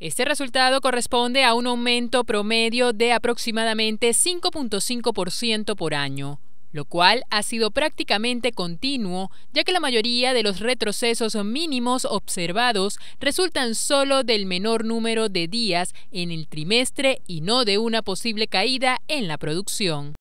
Este resultado corresponde a un aumento promedio de aproximadamente 5.5% por año, lo cual ha sido prácticamente continuo, ya que la mayoría de los retrocesos mínimos observados resultan solo del menor número de días en el trimestre y no de una posible caída en la producción.